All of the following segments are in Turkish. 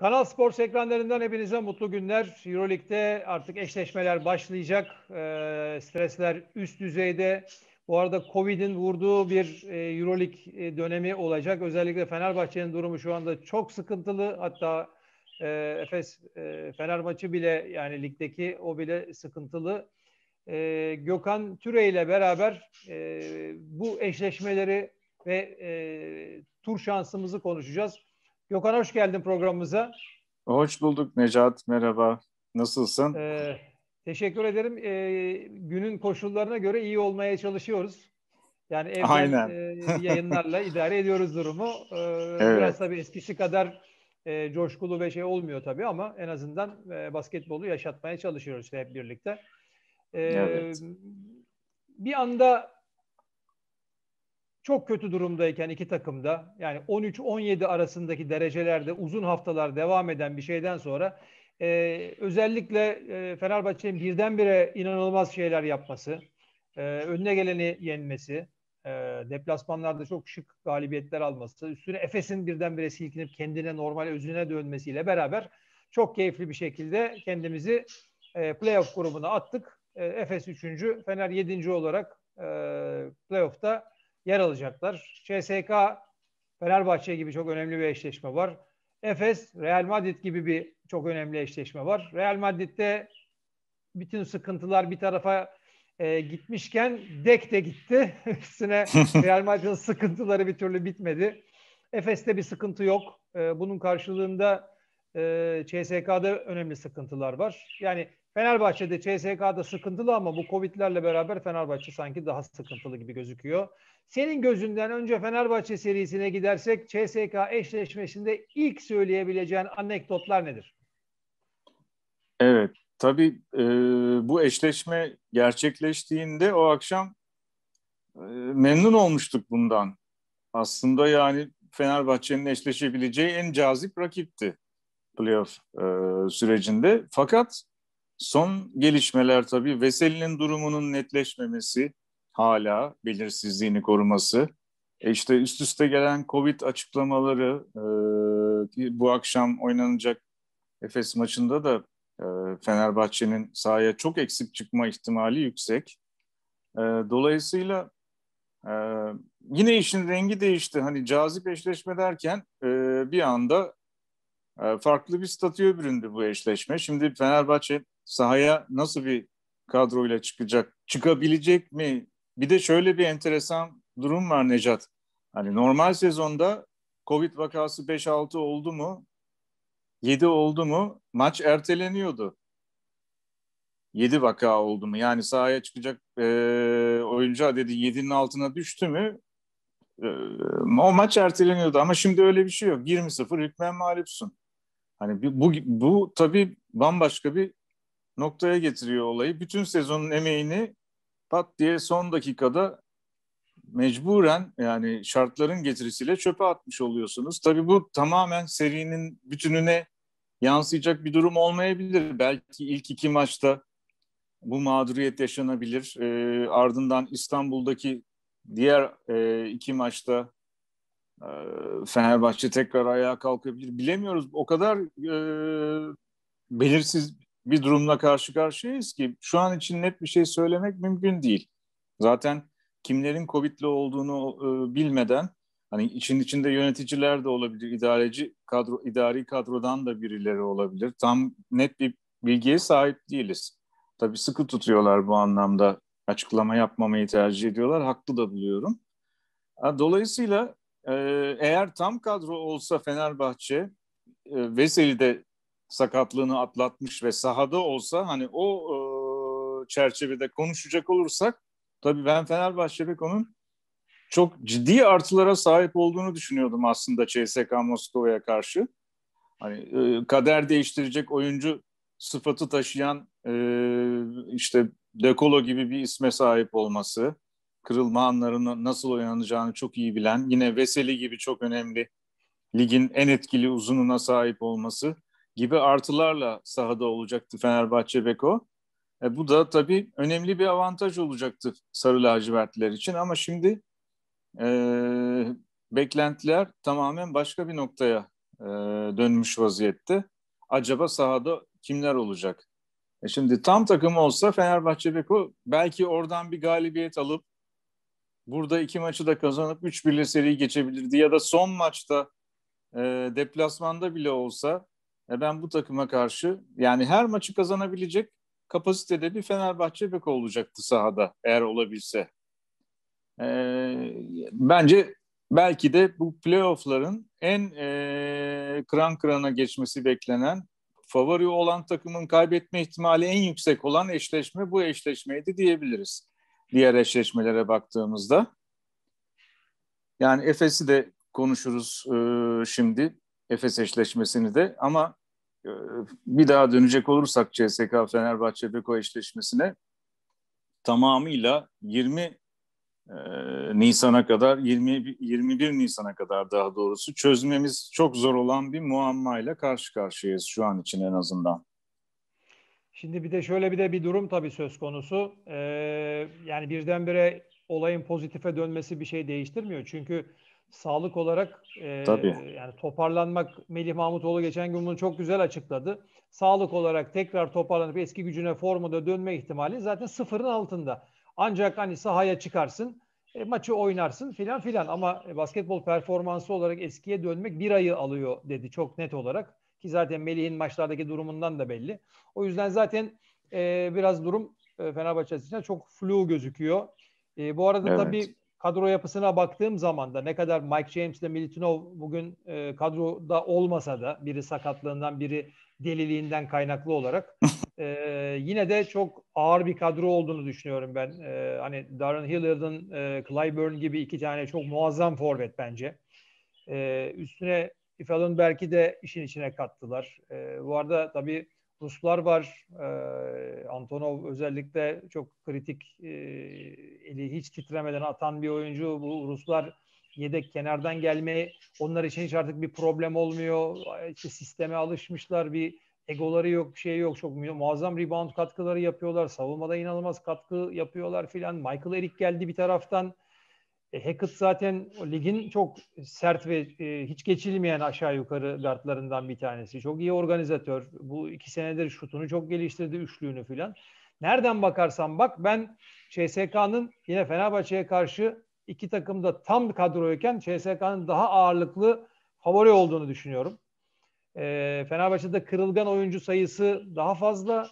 Kanal Spor ekranlarından hepinize mutlu günler. Euroleague'de artık eşleşmeler başlayacak. E, stresler üst düzeyde. Bu arada Covid'in vurduğu bir e, Euroleague e, dönemi olacak. Özellikle Fenerbahçe'nin durumu şu anda çok sıkıntılı. Hatta e, Efes e, Fener maçı bile yani ligdeki o bile sıkıntılı. E, Gökhan Türe ile beraber e, bu eşleşmeleri ve e, tur şansımızı konuşacağız. Gökhan hoş geldin programımıza. Hoş bulduk Necat, merhaba. Nasılsın? Ee, teşekkür ederim. Ee, günün koşullarına göre iyi olmaya çalışıyoruz. Yani evden Aynen. E, yayınlarla idare ediyoruz durumu. Ee, evet. Biraz tabii eskisi kadar e, coşkulu ve şey olmuyor tabii ama en azından e, basketbolu yaşatmaya çalışıyoruz hep birlikte. Ee, evet. Bir anda çok kötü durumdayken iki takımda yani 13-17 arasındaki derecelerde uzun haftalar devam eden bir şeyden sonra e, özellikle e, Fenerbahçe'nin birdenbire inanılmaz şeyler yapması, e, önüne geleni yenmesi, e, deplasmanlarda çok şık galibiyetler alması, üstüne Efes'in birdenbire silkinip kendine normal özüne dönmesiyle beraber çok keyifli bir şekilde kendimizi e, playoff grubuna attık. E, Efes 3. Fener 7. olarak e, playoff'ta yer alacaklar. CSK Fenerbahçe gibi çok önemli bir eşleşme var. Efes Real Madrid gibi bir çok önemli eşleşme var. Real Madrid'de bütün sıkıntılar bir tarafa e, gitmişken Dek de gitti. Üstüne Real Madrid'in sıkıntıları bir türlü bitmedi. Efes'te bir sıkıntı yok. E, bunun karşılığında e, CSK'da önemli sıkıntılar var. Yani Fenerbahçe'de CSK'da sıkıntılı ama bu Covid'lerle beraber Fenerbahçe sanki daha sıkıntılı gibi gözüküyor. Senin gözünden önce Fenerbahçe serisine gidersek CSK eşleşmesinde ilk söyleyebileceğin anekdotlar nedir? Evet, tabii e, bu eşleşme gerçekleştiğinde o akşam e, memnun olmuştuk bundan. Aslında yani Fenerbahçe'nin eşleşebileceği en cazip rakipti playoff e, sürecinde. Fakat Son gelişmeler tabii Veseli'nin durumunun netleşmemesi, hala belirsizliğini koruması. E işte üst üste gelen Covid açıklamaları, e, bu akşam oynanacak Efes maçında da e, Fenerbahçe'nin sahaya çok eksik çıkma ihtimali yüksek. E, dolayısıyla e, yine işin rengi değişti. Hani cazip eşleşme derken e, bir anda e, farklı bir statüye büründü bu eşleşme. Şimdi Fenerbahçe sahaya nasıl bir kadroyla çıkacak? Çıkabilecek mi? Bir de şöyle bir enteresan durum var Necat. Hani normal sezonda Covid vakası 5-6 oldu mu? 7 oldu mu? Maç erteleniyordu. 7 vaka oldu mu? Yani sahaya çıkacak e, oyuncu dedi 7'nin altına düştü mü? E, o maç erteleniyordu ama şimdi öyle bir şey yok. 20-0 hükmen mağlupsun. Hani bu, bu tabii bambaşka bir noktaya getiriyor olayı. Bütün sezonun emeğini pat diye son dakikada mecburen yani şartların getirisiyle çöpe atmış oluyorsunuz. Tabii bu tamamen serinin bütününe yansıyacak bir durum olmayabilir. Belki ilk iki maçta bu mağduriyet yaşanabilir. E, ardından İstanbul'daki diğer e, iki maçta e, Fenerbahçe tekrar ayağa kalkabilir. Bilemiyoruz. O kadar e, belirsiz bir durumla karşı karşıyayız ki şu an için net bir şey söylemek mümkün değil. Zaten kimlerin COVID'li olduğunu e, bilmeden hani için içinde yöneticiler de olabilir, idareci kadro idari kadrodan da birileri olabilir. Tam net bir bilgiye sahip değiliz. Tabii sıkı tutuyorlar bu anlamda açıklama yapmamayı tercih ediyorlar. Haklı da buluyorum. E, dolayısıyla e, eğer tam kadro olsa Fenerbahçe e, Veseli de sakatlığını atlatmış ve sahada olsa hani o e, çerçevede konuşacak olursak tabii ben Fenerbahçe Beko'nun çok ciddi artılara sahip olduğunu düşünüyordum aslında CSK Moskova'ya karşı. Hani e, kader değiştirecek oyuncu sıfatı taşıyan e, işte Dekolo gibi bir isme sahip olması, kırılma anlarının nasıl oynanacağını çok iyi bilen, yine Veseli gibi çok önemli ligin en etkili uzununa sahip olması gibi artılarla sahada olacaktı Fenerbahçe Beko. E, bu da tabii önemli bir avantaj olacaktı Sarı Lacivertliler için ama şimdi e, beklentiler tamamen başka bir noktaya e, dönmüş vaziyette. Acaba sahada kimler olacak? E şimdi tam takım olsa Fenerbahçe Beko belki oradan bir galibiyet alıp burada iki maçı da kazanıp 3-1'le seriyi geçebilirdi. Ya da son maçta e, deplasmanda bile olsa e ben bu takıma karşı yani her maçı kazanabilecek kapasitede bir Fenerbahçe Beko olacaktı sahada eğer olabilse. E, bence belki de bu playoffların en e, kıran kırana geçmesi beklenen favori olan takımın kaybetme ihtimali en yüksek olan eşleşme bu eşleşmeydi diyebiliriz. Diğer eşleşmelere baktığımızda. Yani Efes'i de konuşuruz e, şimdi. Efes eşleşmesini de ama ee, bir daha dönecek olursak CSK Fenerbahçe Beko eşleşmesine tamamıyla 20 e, Nisan'a kadar 20 21 Nisan'a kadar daha doğrusu çözmemiz çok zor olan bir muammayla karşı karşıyayız şu an için en azından. Şimdi bir de şöyle bir de bir durum tabii söz konusu. Ee, yani birdenbire olayın pozitife dönmesi bir şey değiştirmiyor. Çünkü sağlık olarak e, Tabii. yani toparlanmak Melih Mahmutoğlu geçen gün bunu çok güzel açıkladı. Sağlık olarak tekrar toparlanıp eski gücüne formada dönme ihtimali zaten sıfırın altında. Ancak hani sahaya çıkarsın, e, maçı oynarsın filan filan ama basketbol performansı olarak eskiye dönmek bir ayı alıyor dedi çok net olarak. Ki zaten Melih'in maçlardaki durumundan da belli. O yüzden zaten e, biraz durum e, Fenerbahçe açısından çok flu gözüküyor. E, bu arada evet. tabii kadro yapısına baktığım zaman da ne kadar Mike James ile Militinov bugün e, kadroda olmasa da biri sakatlığından biri deliliğinden kaynaklı olarak e, yine de çok ağır bir kadro olduğunu düşünüyorum ben. E, hani Darren Hilliard'ın e, Clyburn gibi iki tane çok muazzam forvet bence. E, üstüne Fallon belki de işin içine kattılar. E, bu arada tabii Ruslar var. E, Antonov özellikle çok kritik e, eli hiç titremeden atan bir oyuncu. Bu Ruslar yedek kenardan gelmeyi onlar için hiç artık bir problem olmuyor. İşte sisteme alışmışlar. Bir egoları yok, bir şey yok. Çok muazzam rebound katkıları yapıyorlar. Savunmada inanılmaz katkı yapıyorlar filan. Michael Eric geldi bir taraftan. E, Hackett zaten ligin çok sert ve e, hiç geçilmeyen aşağı yukarı gardlarından bir tanesi. Çok iyi organizatör. Bu iki senedir şutunu çok geliştirdi, üçlüğünü filan. Nereden bakarsan bak ben CSK'nın yine Fenerbahçe'ye karşı iki takım da tam kadroyken CSK'nın daha ağırlıklı favori olduğunu düşünüyorum. E, Fenerbahçe'de kırılgan oyuncu sayısı daha fazla,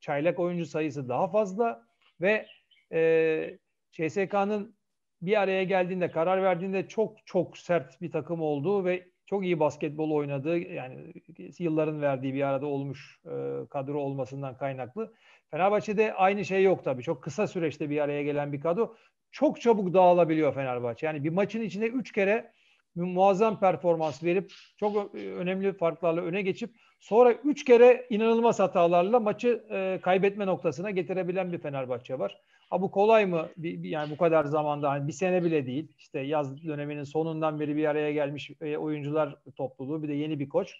çaylak oyuncu sayısı daha fazla ve e, CSK'nın bir araya geldiğinde, karar verdiğinde çok çok sert bir takım olduğu ve çok iyi basketbol oynadığı yani yılların verdiği bir arada olmuş e, kadro olmasından kaynaklı. Fenerbahçe'de aynı şey yok tabii. Çok kısa süreçte bir araya gelen bir kadro. Çok çabuk dağılabiliyor Fenerbahçe. Yani bir maçın içinde üç kere muazzam performans verip çok e, önemli farklarla öne geçip sonra üç kere inanılmaz hatalarla maçı e, kaybetme noktasına getirebilen bir Fenerbahçe var. Ha bu kolay mı? Bir, bir, yani bu kadar zamanda hani bir sene bile değil. İşte yaz döneminin sonundan beri bir araya gelmiş e, oyuncular topluluğu bir de yeni bir koç.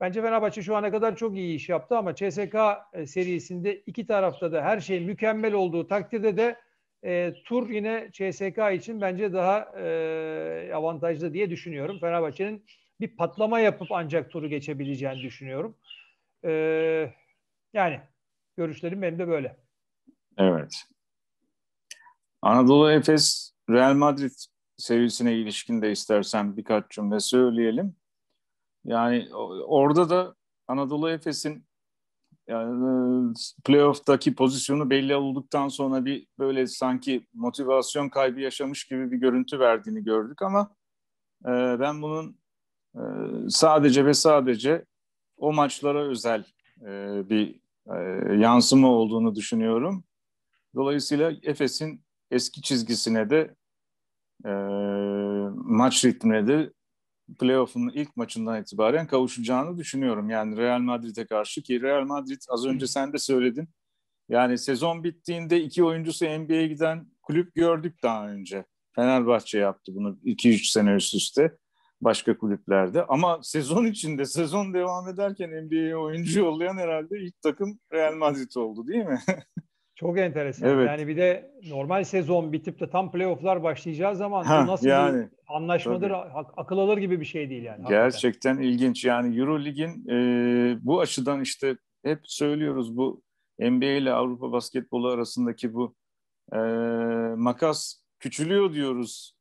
Bence Fenerbahçe şu ana kadar çok iyi iş yaptı ama CSK e, serisinde iki tarafta da her şey mükemmel olduğu takdirde de e, tur yine CSK için bence daha e, avantajlı diye düşünüyorum. Fenerbahçe'nin bir patlama yapıp ancak turu geçebileceğini düşünüyorum. E, yani görüşlerim benim de böyle. Evet. Anadolu Efes Real Madrid serisine ilişkin de istersen birkaç cümle söyleyelim. Yani orada da Anadolu Efes'in yani playoff'taki pozisyonu belli olduktan sonra bir böyle sanki motivasyon kaybı yaşamış gibi bir görüntü verdiğini gördük ama e, ben bunun e, sadece ve sadece o maçlara özel e, bir e, yansıma olduğunu düşünüyorum. Dolayısıyla Efes'in eski çizgisine de e, maç ritmine de playoff'un ilk maçından itibaren kavuşacağını düşünüyorum. Yani Real Madrid'e karşı ki Real Madrid az önce sen de söyledin. Yani sezon bittiğinde iki oyuncusu NBA'ye giden kulüp gördük daha önce. Fenerbahçe yaptı bunu 2-3 sene üst üste başka kulüplerde. Ama sezon içinde sezon devam ederken NBA'ye oyuncu yollayan herhalde ilk takım Real Madrid oldu değil mi? Çok enteresan. Evet. Yani bir de normal sezon bitip de tam playofflar başlayacağı zaman ha, nasıl yani, bir anlaşmadır tabii. akıl alır gibi bir şey değil yani. Gerçekten hakikaten. ilginç. Yani Eurolig'in e, bu açıdan işte hep söylüyoruz bu NBA ile Avrupa basketbolu arasındaki bu e, makas küçülüyor diyoruz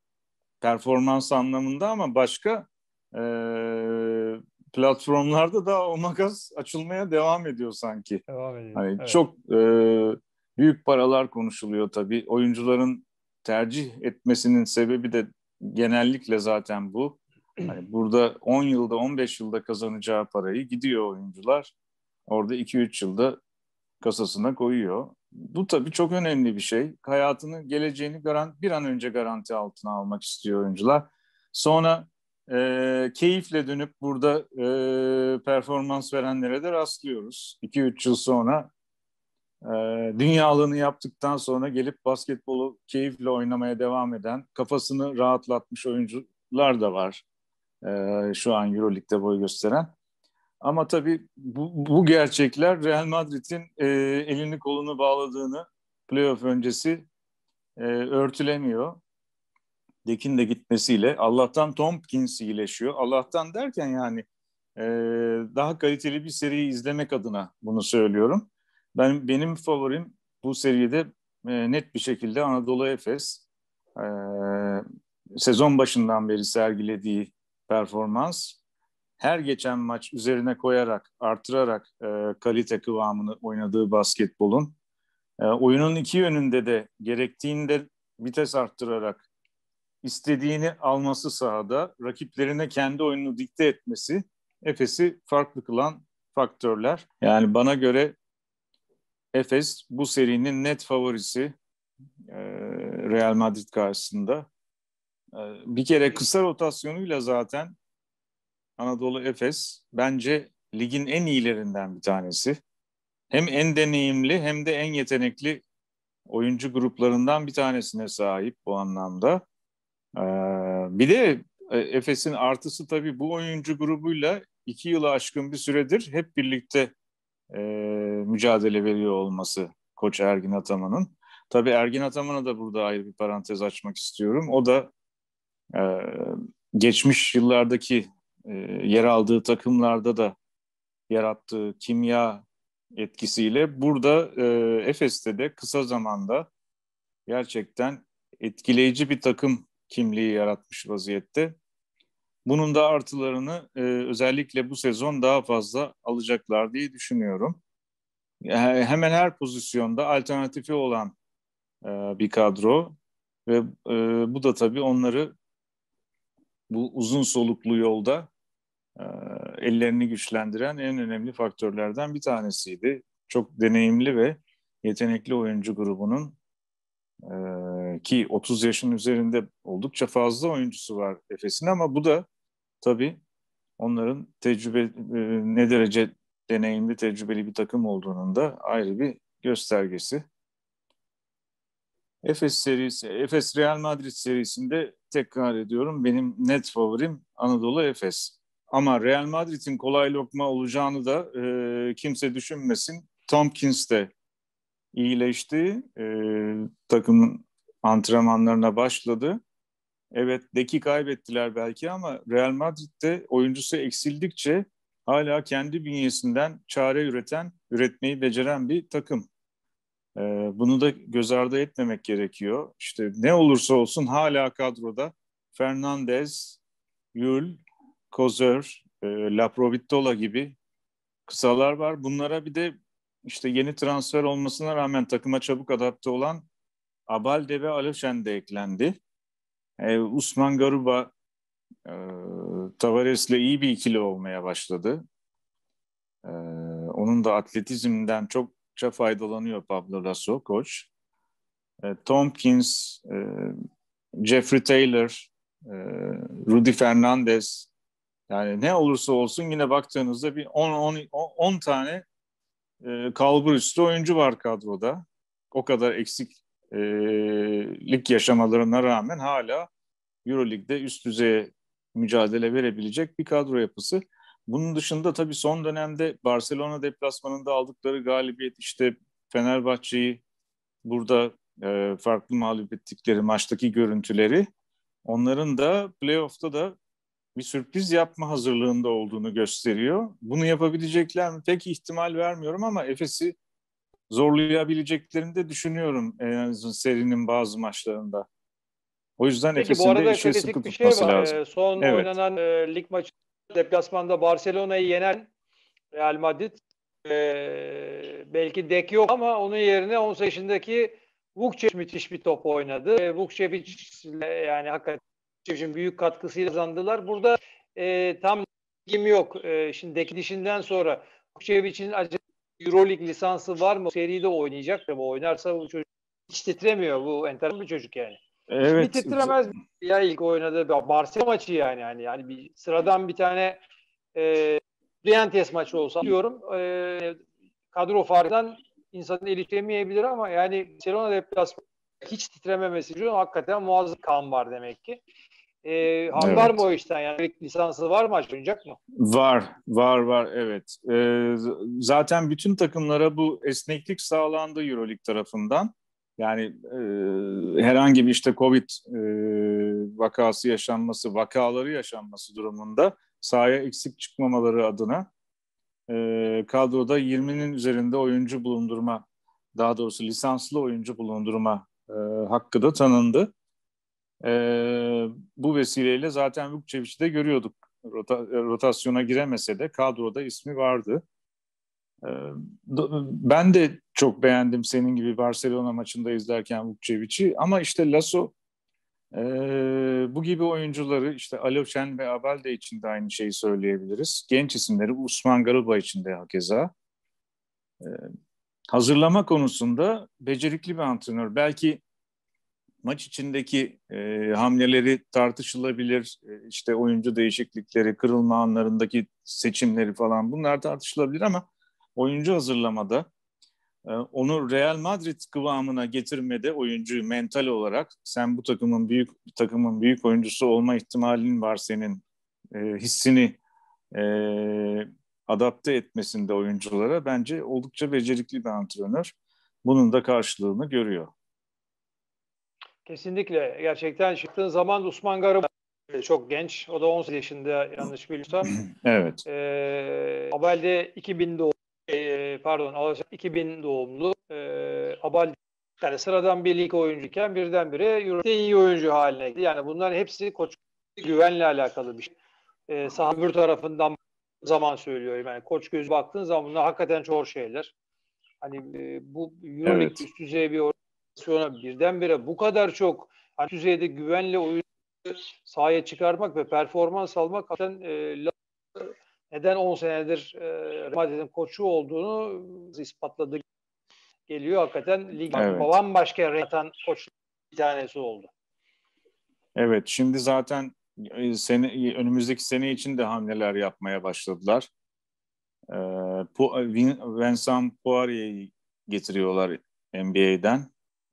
performans anlamında ama başka e, platformlarda da o makas açılmaya devam ediyor sanki. Devam ediyor. Hani evet. Çok e, Büyük paralar konuşuluyor tabii. Oyuncuların tercih etmesinin sebebi de genellikle zaten bu. Hani burada 10 yılda 15 yılda kazanacağı parayı gidiyor oyuncular. Orada 2-3 yılda kasasına koyuyor. Bu tabii çok önemli bir şey. Hayatını, geleceğini garanti, bir an önce garanti altına almak istiyor oyuncular. Sonra e, keyifle dönüp burada e, performans verenlere de rastlıyoruz. 2-3 yıl sonra ee, dünyalığını yaptıktan sonra gelip basketbolu keyifle oynamaya devam eden, kafasını rahatlatmış oyuncular da var ee, şu an Euroleague'de boy gösteren. Ama tabii bu, bu gerçekler Real Madrid'in e, elini kolunu bağladığını playoff öncesi e, örtülemiyor. Dekin de gitmesiyle Allah'tan Tompkins iyileşiyor. Allah'tan derken yani e, daha kaliteli bir seriyi izlemek adına bunu söylüyorum. Ben benim favorim bu seride e, net bir şekilde Anadolu Efes e, sezon başından beri sergilediği performans her geçen maç üzerine koyarak, artırarak e, kalite kıvamını oynadığı basketbolun e, oyunun iki yönünde de gerektiğinde vites arttırarak istediğini alması sahada, rakiplerine kendi oyununu dikte etmesi Efes'i farklı kılan faktörler. Yani bana göre Efes bu serinin net favorisi e, Real Madrid karşısında. E, bir kere kısa rotasyonuyla zaten Anadolu Efes bence ligin en iyilerinden bir tanesi. Hem en deneyimli hem de en yetenekli oyuncu gruplarından bir tanesine sahip bu anlamda. E, bir de Efes'in artısı tabii bu oyuncu grubuyla iki yılı aşkın bir süredir hep birlikte e, mücadele veriyor olması Koç Ergin Ataman'ın. Tabii Ergin Ataman'a da burada ayrı bir parantez açmak istiyorum. O da e, geçmiş yıllardaki e, yer aldığı takımlarda da yarattığı kimya etkisiyle burada e, Efes'te de kısa zamanda gerçekten etkileyici bir takım kimliği yaratmış vaziyette. Bunun da artılarını e, özellikle bu sezon daha fazla alacaklar diye düşünüyorum. E, hemen her pozisyonda alternatifi olan e, bir kadro ve e, bu da tabii onları bu uzun soluklu yolda e, ellerini güçlendiren en önemli faktörlerden bir tanesiydi. Çok deneyimli ve yetenekli oyuncu grubunun e, ki 30 yaşın üzerinde oldukça fazla oyuncusu var Efes'in ama bu da tabii onların tecrübe e, ne derece deneyimli, tecrübeli bir takım olduğunun da ayrı bir göstergesi. Efes serisi, Efes Real Madrid serisinde tekrar ediyorum benim net favorim Anadolu Efes. Ama Real Madrid'in kolay lokma olacağını da e, kimse düşünmesin. Tompkins de iyileşti. E, takımın antrenmanlarına başladı. Evet deki kaybettiler belki ama Real Madrid'de oyuncusu eksildikçe hala kendi bünyesinden çare üreten, üretmeyi beceren bir takım. Ee, bunu da göz ardı etmemek gerekiyor. İşte ne olursa olsun hala kadroda Fernandez, Yul, Kozör, e, Laprovittola gibi kısalar var. Bunlara bir de işte yeni transfer olmasına rağmen takıma çabuk adapte olan Abalde ve Alöşen de eklendi e, Usman Garuba e, Tavares'le iyi bir ikili olmaya başladı. E, onun da atletizmden çokça faydalanıyor Pablo Lasso koç. E, Tompkins, e, Jeffrey Taylor, e, Rudy Fernandez yani ne olursa olsun yine baktığınızda bir 10 tane e, kalbur üstü oyuncu var kadroda. O kadar eksiklik e, yaşamalarına rağmen hala Euroleague'de üst düzeye mücadele verebilecek bir kadro yapısı. Bunun dışında tabii son dönemde Barcelona deplasmanında aldıkları galibiyet işte Fenerbahçe'yi burada e, farklı mağlup ettikleri maçtaki görüntüleri onların da playoff'ta da bir sürpriz yapma hazırlığında olduğunu gösteriyor. Bunu yapabilecekler mi? Pek ihtimal vermiyorum ama Efes'i zorlayabileceklerini de düşünüyorum e, en azından serinin bazı maçlarında. O yüzden Peki, Efes'in de işe sıkı bir şey tutması var. lazım. Ee, son evet. oynanan e, lig maçı deplasmanda Barcelona'yı yenen Real Madrid e, belki dek yok ama onun yerine 18'indeki Vukcevic müthiş bir top oynadı. E, Vukcevic yani hakikaten büyük katkısıyla kazandılar. Burada e, tam kim yok. E, şimdi deki dişinden sonra Vukcevic'in acaba Euroleague lisansı var mı? Seride oynayacak mı? oynarsa bu çocuk hiç titremiyor. Bu enteresan bir çocuk yani. Evet. Bitirtiremez şey ya ilk oynadığı Barcelona maçı yani yani yani bir sıradan bir tane e, Dientes maçı olsa diyorum e, kadro farkından insanın eli temeyebilir ama yani Barcelona deplasmanı hiç titrememesi için hakikaten muazzam kan var demek ki. E, Hambar evet. mı o işten yani lisansı var mı oynayacak mı? Var, var, var evet. E, zaten bütün takımlara bu esneklik sağlandı Euroleague tarafından. Yani e, herhangi bir işte COVID e, vakası yaşanması, vakaları yaşanması durumunda sahaya eksik çıkmamaları adına e, kadroda 20'nin üzerinde oyuncu bulundurma, daha doğrusu lisanslı oyuncu bulundurma e, hakkı da tanındı. E, bu vesileyle zaten Vukcevic'i de görüyorduk. Rota, e, rotasyona giremese de kadroda ismi vardı. Ee, ben de çok beğendim senin gibi Barcelona maçında izlerken Vukcevic'i ama işte Lasso e, bu gibi oyuncuları işte Alevşen ve Abel de için de aynı şeyi söyleyebiliriz. Genç isimleri Usman Garuba için de hakeza. E, hazırlama konusunda becerikli bir antrenör. Belki maç içindeki e, hamleleri tartışılabilir. E, işte oyuncu değişiklikleri, kırılma anlarındaki seçimleri falan bunlar tartışılabilir ama oyuncu hazırlamada, e, onu Real Madrid kıvamına getirmede oyuncuyu mental olarak sen bu takımın büyük takımın büyük oyuncusu olma ihtimalin var senin e, hissini e, adapte etmesinde oyunculara bence oldukça becerikli bir antrenör. Bunun da karşılığını görüyor. Kesinlikle. Gerçekten çıktığın zaman Osman Garip çok genç. O da 18 yaşında yanlış bilmiyorsam. evet. Ee, Abel de 2000'de pardon Alaşan 2000 doğumlu e, Abal yani sıradan bir lig oyuncuyken birdenbire Euroleague'de iyi oyuncu haline geldi. Yani bunların hepsi koç güvenle alakalı bir şey. E, saha tarafından zaman söylüyorum. Yani koç gözü baktığın zaman bunlar hakikaten çok şeyler. Hani e, bu Euroleague evet. üst düzey bir organizasyona birdenbire bu kadar çok hani, üst düzeyde güvenle oyuncu sahaya çıkarmak ve performans almak hakikaten e, neden 10 senedir e, Madrid'in koçu olduğunu ispatladı geliyor. Hakikaten lig evet. bambaşka yaratan koç bir tanesi oldu. Evet şimdi zaten e, seni e, önümüzdeki sene için de hamleler yapmaya başladılar. Ee, Vincent Poirier'i getiriyorlar NBA'den.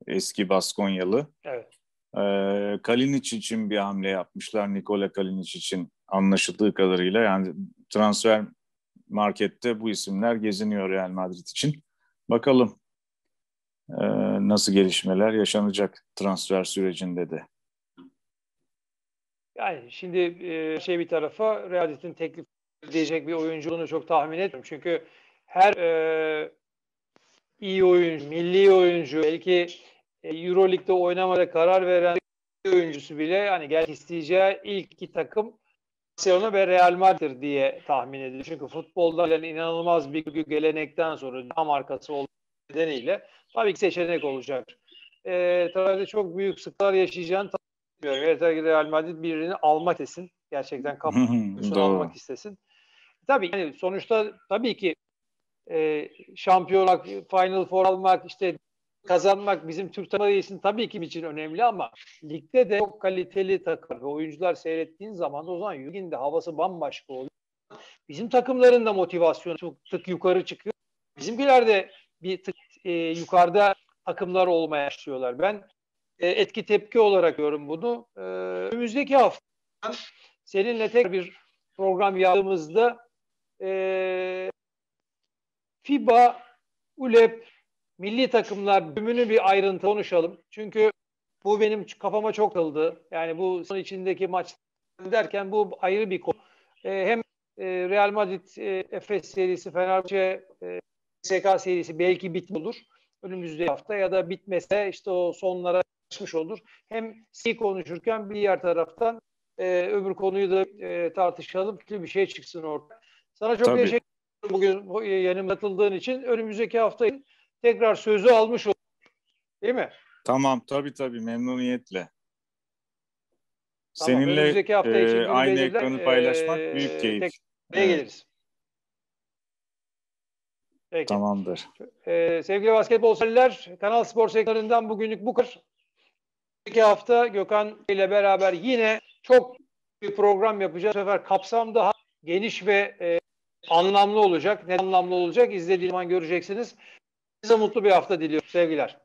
Eski Baskonyalı. Evet. Ee, Kalinic için bir hamle yapmışlar. Nikola Kalinic için anlaşıldığı kadarıyla. Yani transfer markette bu isimler geziniyor Real Madrid için. Bakalım e, nasıl gelişmeler yaşanacak transfer sürecinde de. Yani şimdi e, şey bir tarafa Real Madrid'in teklif edecek bir oyunculuğunu çok tahmin etmiyorum. Çünkü her e, iyi oyuncu, milli oyuncu, belki e, Euroleague'de oynamada karar veren oyuncusu bile hani gel isteyeceği ilk iki takım Barcelona ve Real Madrid diye tahmin ediyorum Çünkü futbolda gelen inanılmaz bir gelenekten sonra tam markası olduğu nedeniyle tabii ki seçenek olacak. E, ee, tarihte çok büyük sıkıntılar yaşayacağını tahmin etmiyorum. Yeter Real Madrid birini almak etsin Gerçekten kapısını almak istesin. Tabii yani sonuçta tabii ki e, şampiyonluk, Final Four almak, işte kazanmak bizim Türk takımları tabii ki için önemli ama ligde de çok kaliteli takım ve oyuncular seyrettiğin zaman o zaman ligin de havası bambaşka oluyor. Bizim takımların da motivasyonu çok tık yukarı çıkıyor. Bizimkiler de bir tık e, yukarıda takımlar olmaya başlıyorlar. Ben e, etki tepki olarak görüyorum bunu. E, önümüzdeki hafta seninle tek bir program yaptığımızda e, FIBA, ULEP, Milli takımlar bölümünü bir ayrıntı konuşalım. Çünkü bu benim kafama çok kaldı. Yani bu son içindeki maç derken bu ayrı bir konu. E, hem e, Real Madrid, e, Efes serisi, Fenerbahçe, e, SK serisi belki bitmiş olur. Önümüzdeki hafta ya da bitmese işte o sonlara çıkmış olur. Hem si konuşurken bir diğer taraftan e, öbür konuyu da e, tartışalım ki bir şey çıksın orada. Sana çok Tabii. teşekkür ederim bugün yanım katıldığın için. Önümüzdeki hafta tekrar sözü almış olur. Değil mi? Tamam tabii tabii memnuniyetle. Tamam, Seninle hafta e, için aynı belirler, ekranı paylaşmak e, büyük keyif. Tek, evet. geliriz. Peki. Tamamdır. Ee, sevgili basketbol severler, Kanal Spor sektöründen bugünlük bu kadar. İki hafta Gökhan ile beraber yine çok bir program yapacağız. Bu sefer kapsam daha geniş ve e, anlamlı olacak. Ne anlamlı olacak? İzlediğiniz zaman göreceksiniz. Size mutlu bir hafta diliyorum. Sevgiler.